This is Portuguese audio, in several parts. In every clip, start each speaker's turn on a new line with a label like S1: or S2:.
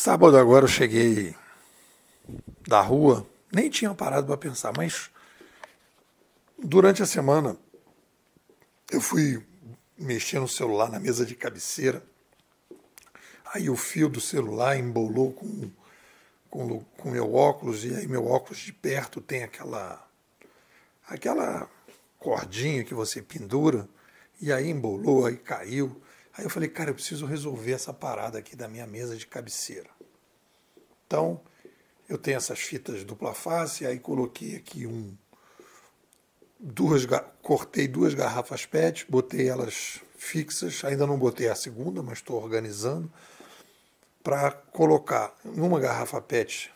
S1: Sábado agora eu cheguei da rua, nem tinha parado para pensar, mas durante a semana eu fui mexer no celular na mesa de cabeceira. Aí o fio do celular embolou com com com meu óculos e aí meu óculos de perto tem aquela aquela cordinha que você pendura e aí embolou, aí caiu. Aí eu falei, cara, eu preciso resolver essa parada aqui da minha mesa de cabeceira. Então, eu tenho essas fitas dupla face, aí coloquei aqui um. Duas, cortei duas garrafas PET, botei elas fixas, ainda não botei a segunda, mas estou organizando, para colocar numa garrafa PET,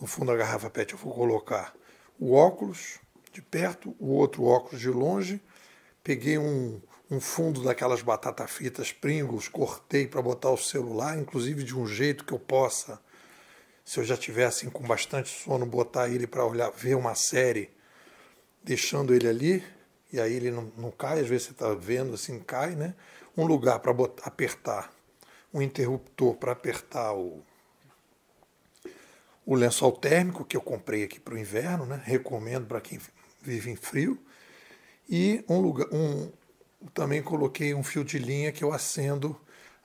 S1: no fundo da garrafa PET eu vou colocar o óculos de perto, o outro óculos de longe, peguei um um fundo daquelas batata fritas Pringles, cortei para botar o celular, inclusive de um jeito que eu possa, se eu já tivesse assim, com bastante sono, botar ele para olhar, ver uma série, deixando ele ali, e aí ele não, não cai, às vezes você está vendo assim, cai, né? Um lugar para apertar, um interruptor para apertar o, o lençol térmico que eu comprei aqui para o inverno, né? Recomendo para quem vive em frio. E um lugar, um, também coloquei um fio de linha que eu acendo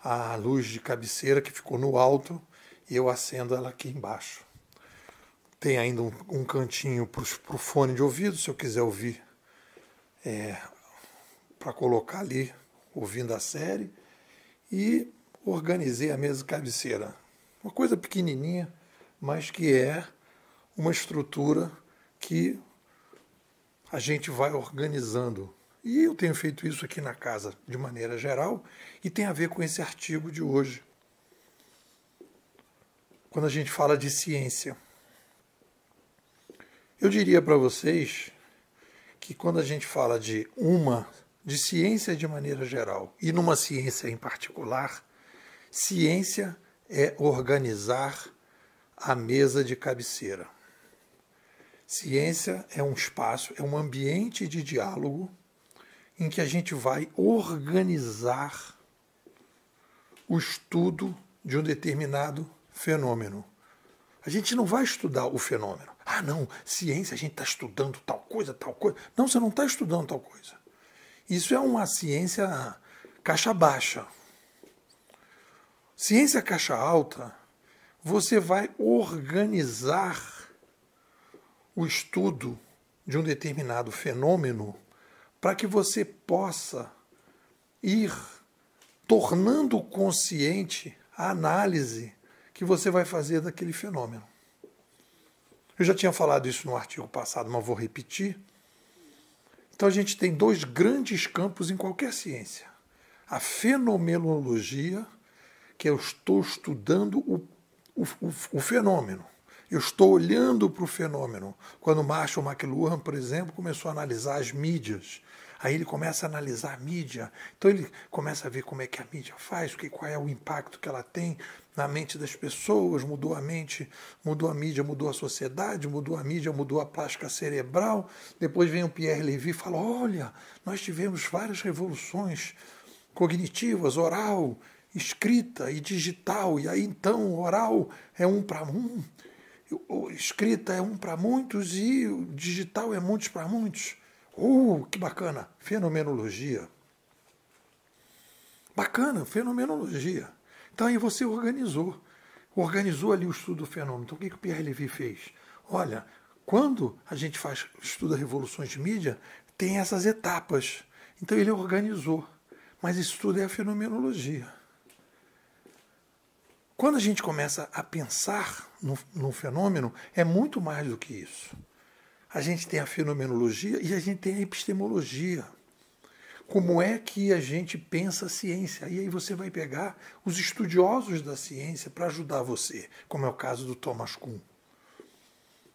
S1: a luz de cabeceira que ficou no alto e eu acendo ela aqui embaixo. Tem ainda um, um cantinho para o fone de ouvido, se eu quiser ouvir, é, para colocar ali, ouvindo a série. E organizei a mesa de cabeceira. Uma coisa pequenininha, mas que é uma estrutura que a gente vai organizando e eu tenho feito isso aqui na casa de maneira geral e tem a ver com esse artigo de hoje. Quando a gente fala de ciência, eu diria para vocês que quando a gente fala de uma, de ciência de maneira geral e numa ciência em particular, ciência é organizar a mesa de cabeceira. Ciência é um espaço, é um ambiente de diálogo em que a gente vai organizar o estudo de um determinado fenômeno. A gente não vai estudar o fenômeno. Ah, não, ciência, a gente está estudando tal coisa, tal coisa. Não, você não está estudando tal coisa. Isso é uma ciência caixa baixa. Ciência caixa alta, você vai organizar o estudo de um determinado fenômeno para que você possa ir tornando consciente a análise que você vai fazer daquele fenômeno. Eu já tinha falado isso no artigo passado, mas vou repetir. Então a gente tem dois grandes campos em qualquer ciência: a fenomenologia, que eu estou estudando o, o, o, o fenômeno, eu estou olhando para o fenômeno. Quando Marshall McLuhan, por exemplo, começou a analisar as mídias, Aí ele começa a analisar a mídia. Então ele começa a ver como é que a mídia faz, que, qual é o impacto que ela tem na mente das pessoas, mudou a mente, mudou a mídia, mudou a sociedade, mudou a mídia, mudou a plástica cerebral. Depois vem o Pierre Levy e fala: olha, nós tivemos várias revoluções cognitivas, oral, escrita e digital, e aí então oral é um para um escrita é um para muitos e o digital é muitos para muitos. Uh, que bacana! Fenomenologia. Bacana, fenomenologia. Então aí você organizou. Organizou ali o estudo do fenômeno. Então o que, que o Pierre Levy fez? Olha, quando a gente faz estuda revoluções de mídia, tem essas etapas. Então ele organizou. Mas isso tudo é a fenomenologia. Quando a gente começa a pensar no, no fenômeno, é muito mais do que isso. A gente tem a fenomenologia e a gente tem a epistemologia. Como é que a gente pensa a ciência? E aí você vai pegar os estudiosos da ciência para ajudar você, como é o caso do Thomas Kuhn.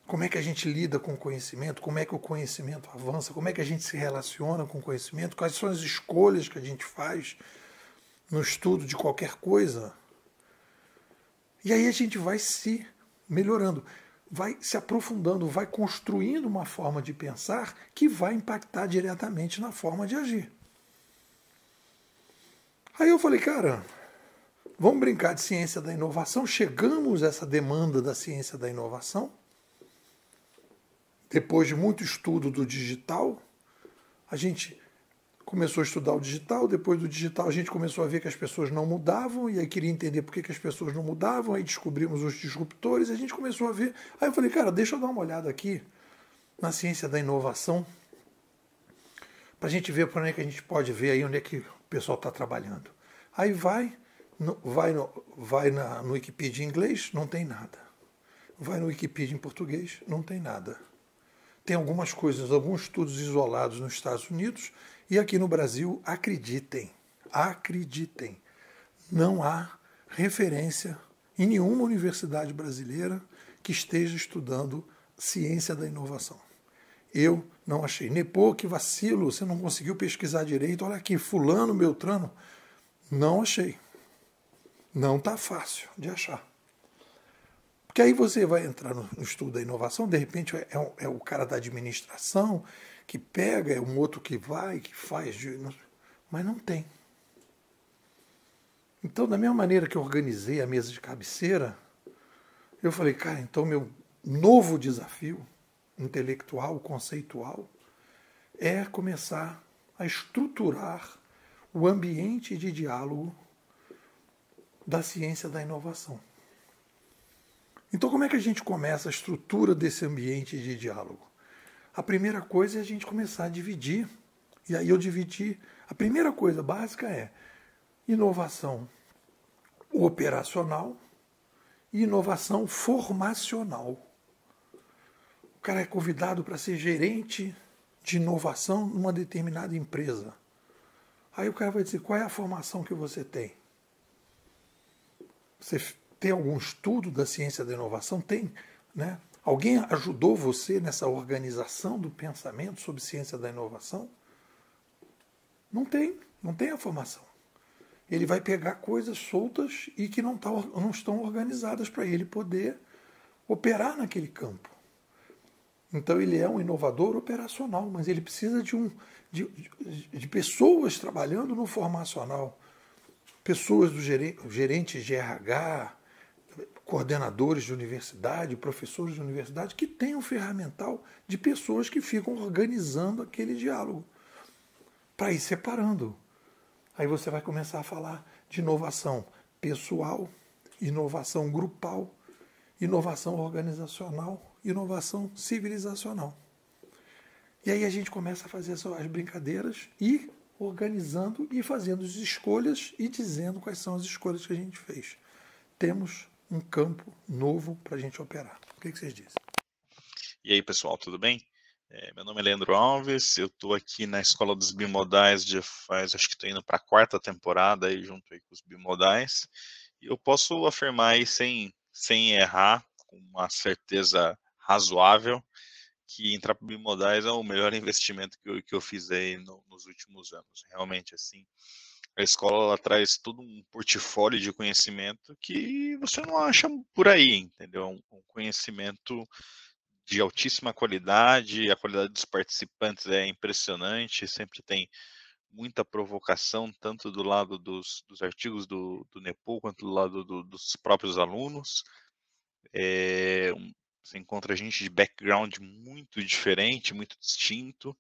S1: Como é que a gente lida com o conhecimento? Como é que o conhecimento avança? Como é que a gente se relaciona com o conhecimento? Quais são as escolhas que a gente faz no estudo de qualquer coisa? E aí a gente vai se melhorando, vai se aprofundando, vai construindo uma forma de pensar que vai impactar diretamente na forma de agir. Aí eu falei, cara, vamos brincar de ciência da inovação, chegamos a essa demanda da ciência da inovação. Depois de muito estudo do digital, a gente começou a estudar o digital, depois do digital a gente começou a ver que as pessoas não mudavam, e aí queria entender por que, que as pessoas não mudavam, aí descobrimos os disruptores, a gente começou a ver. Aí eu falei, cara, deixa eu dar uma olhada aqui na ciência da inovação, para a gente ver por onde é que a gente pode ver aí onde é que o pessoal está trabalhando. Aí vai, no, vai, no, vai na, no Wikipedia em inglês, não tem nada. Vai no Wikipedia em português, não tem nada. Tem algumas coisas, alguns estudos isolados nos Estados Unidos e aqui no Brasil, acreditem, acreditem, não há referência em nenhuma universidade brasileira que esteja estudando ciência da inovação. Eu não achei. Nepô, que vacilo, você não conseguiu pesquisar direito. Olha aqui, fulano, Beltrano. Não achei. Não está fácil de achar. Porque aí você vai entrar no estudo da inovação, de repente é, é o é cara da administração, que pega, é um outro que vai, que faz, mas não tem. Então, da mesma maneira que eu organizei a mesa de cabeceira, eu falei, cara, então meu novo desafio intelectual, conceitual, é começar a estruturar o ambiente de diálogo da ciência da inovação. Então, como é que a gente começa a estrutura desse ambiente de diálogo? a primeira coisa é a gente começar a dividir. E aí eu dividi. A primeira coisa básica é inovação operacional e inovação formacional. O cara é convidado para ser gerente de inovação numa determinada empresa. Aí o cara vai dizer: qual é a formação que você tem? Você tem algum estudo da ciência da inovação? Tem, né? Alguém ajudou você nessa organização do pensamento sobre ciência da inovação? Não tem, não tem a formação. Ele vai pegar coisas soltas e que não, tá, não estão organizadas para ele poder operar naquele campo. Então ele é um inovador operacional, mas ele precisa de, um, de, de pessoas trabalhando no formacional. Pessoas do gerente, gerente de RH, coordenadores de universidade, professores de universidade, que tenham um ferramental de pessoas que ficam organizando aquele diálogo para ir separando. Aí você vai começar a falar de inovação pessoal, inovação grupal, inovação organizacional, inovação civilizacional. E aí a gente começa a fazer as brincadeiras e organizando e fazendo as escolhas e dizendo quais são as escolhas que a gente fez. Temos um campo novo para a gente operar. O que, que, vocês dizem?
S2: E aí, pessoal, tudo bem? É, meu nome é Leandro Alves, eu estou aqui na Escola dos Bimodais de faz, acho que estou indo para a quarta temporada aí, junto aí com os Bimodais. E eu posso afirmar aí, sem, sem errar, com uma certeza razoável, que entrar para Bimodais é o melhor investimento que eu, que eu fiz aí no, nos últimos anos. Realmente, assim, a escola ela traz todo um portfólio de conhecimento que você não acha por aí, entendeu? É um conhecimento de altíssima qualidade, a qualidade dos participantes é impressionante, sempre tem muita provocação, tanto do lado dos, dos artigos do, do NEPO, quanto do lado do, dos próprios alunos. É, um, você encontra gente de background muito diferente, muito distinto.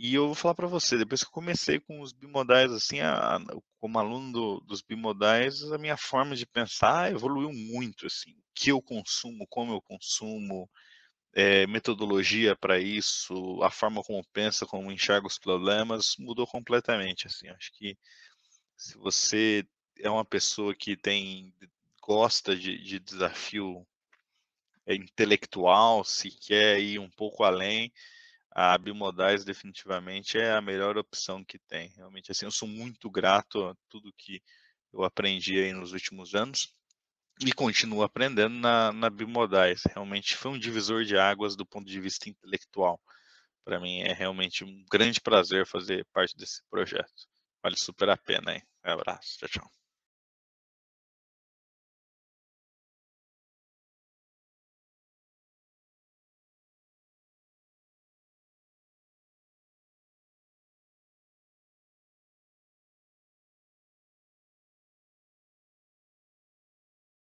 S2: E eu vou falar para você, depois que eu comecei com os bimodais, assim, a, como aluno do, dos bimodais, a minha forma de pensar evoluiu muito, assim, o que eu consumo, como eu consumo, é, metodologia para isso, a forma como pensa, como enxerga os problemas, mudou completamente, assim, acho que se você é uma pessoa que tem, gosta de, de desafio é, intelectual, se quer ir um pouco além, a Bimodais definitivamente é a melhor opção que tem. Realmente, assim, eu sou muito grato a tudo que eu aprendi aí nos últimos anos e continuo aprendendo na, na Bimodais. Realmente foi um divisor de águas do ponto de vista intelectual. Para mim é realmente um grande prazer fazer parte desse projeto. Vale super a pena, hein? Um abraço, tchau, tchau.